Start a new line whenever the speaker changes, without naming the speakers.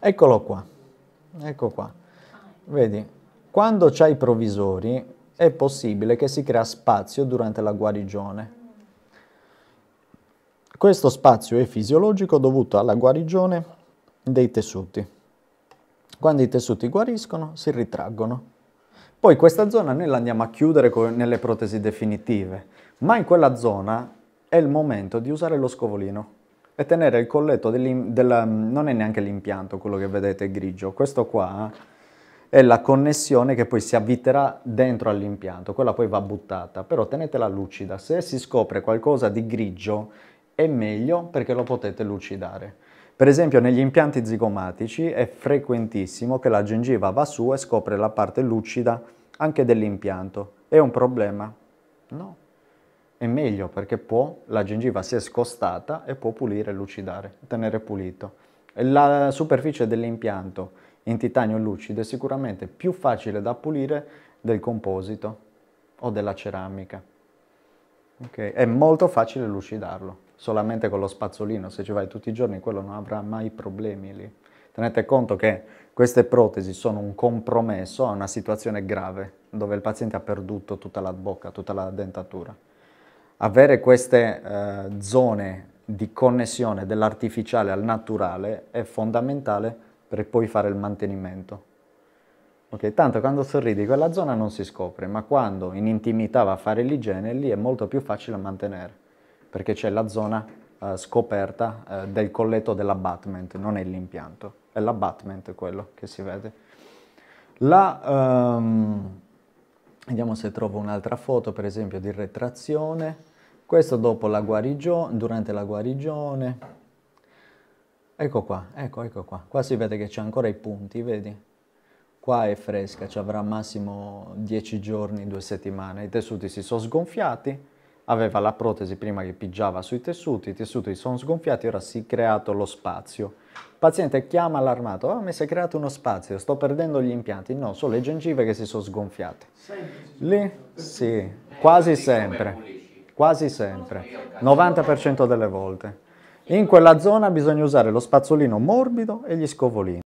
Eccolo qua, ecco qua. Vedi, quando c'hai i provvisori è possibile che si crea spazio durante la guarigione. Questo spazio è fisiologico dovuto alla guarigione dei tessuti. Quando i tessuti guariscono si ritraggono. Poi questa zona noi l'andiamo a chiudere con, nelle protesi definitive, ma in quella zona è il momento di usare lo scovolino e tenere il colletto della, mm, non è neanche l'impianto quello che vedete grigio, questo qua è la connessione che poi si avviterà dentro all'impianto, quella poi va buttata, però tenetela lucida, se si scopre qualcosa di grigio è meglio perché lo potete lucidare. Per esempio negli impianti zigomatici è frequentissimo che la gengiva va su e scopre la parte lucida anche dell'impianto, è un problema? No è meglio perché può, la gengiva si è scostata e può pulire e lucidare, tenere pulito. La superficie dell'impianto in titanio lucido è sicuramente più facile da pulire del composito o della ceramica. Okay. È molto facile lucidarlo, solamente con lo spazzolino, se ci vai tutti i giorni quello non avrà mai problemi lì. Tenete conto che queste protesi sono un compromesso a una situazione grave, dove il paziente ha perduto tutta la bocca, tutta la dentatura avere queste eh, zone di connessione dell'artificiale al naturale è fondamentale per poi fare il mantenimento. Okay, tanto quando sorridi quella zona non si scopre, ma quando in intimità va a fare l'igiene, lì è molto più facile mantenere, perché c'è la zona eh, scoperta eh, del colletto dell'abutment, non è l'impianto, è l'abutment quello che si vede. La, um, Vediamo se trovo un'altra foto, per esempio, di retrazione. Questo dopo la guarigione, durante la guarigione. Ecco qua, ecco, ecco qua. Qua si vede che c'è ancora i punti, vedi? Qua è fresca, ci avrà massimo 10 giorni, 2 settimane. I tessuti si sono sgonfiati, aveva la protesi prima che pigiava sui tessuti, i tessuti si sono sgonfiati, ora si è creato lo spazio Paziente chiama allarmato, oh, mi si è creato uno spazio, sto perdendo gli impianti. No, sono le gengive che si sono sgonfiate. Lì? Sì, quasi sempre. Quasi sempre, 90% delle volte. In quella zona bisogna usare lo spazzolino morbido e gli scovolini.